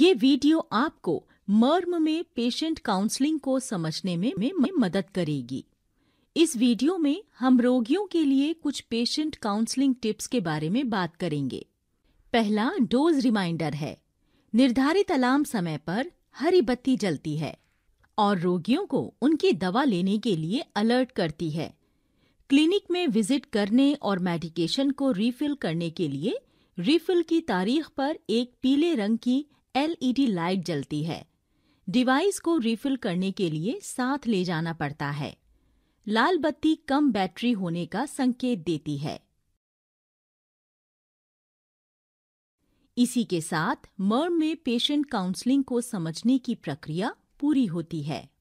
ये वीडियो आपको मर्म में पेशेंट काउंसलिंग को समझने में, में मदद करेगी इस वीडियो में हम रोगियों के लिए कुछ पेशेंट काउंसलिंग टिप्स के बारे में बात करेंगे पहला डोज रिमाइंडर है निर्धारित अलार्म समय पर हरी बत्ती जलती है और रोगियों को उनकी दवा लेने के लिए अलर्ट करती है क्लिनिक में विजिट करने और मेडिकेशन को रिफिल करने के लिए रिफिल की तारीख पर एक पीले रंग की एलईडी लाइट जलती है डिवाइस को रिफिल करने के लिए साथ ले जाना पड़ता है लाल बत्ती कम बैटरी होने का संकेत देती है इसी के साथ मर्म में पेशेंट काउंसलिंग को समझने की प्रक्रिया पूरी होती है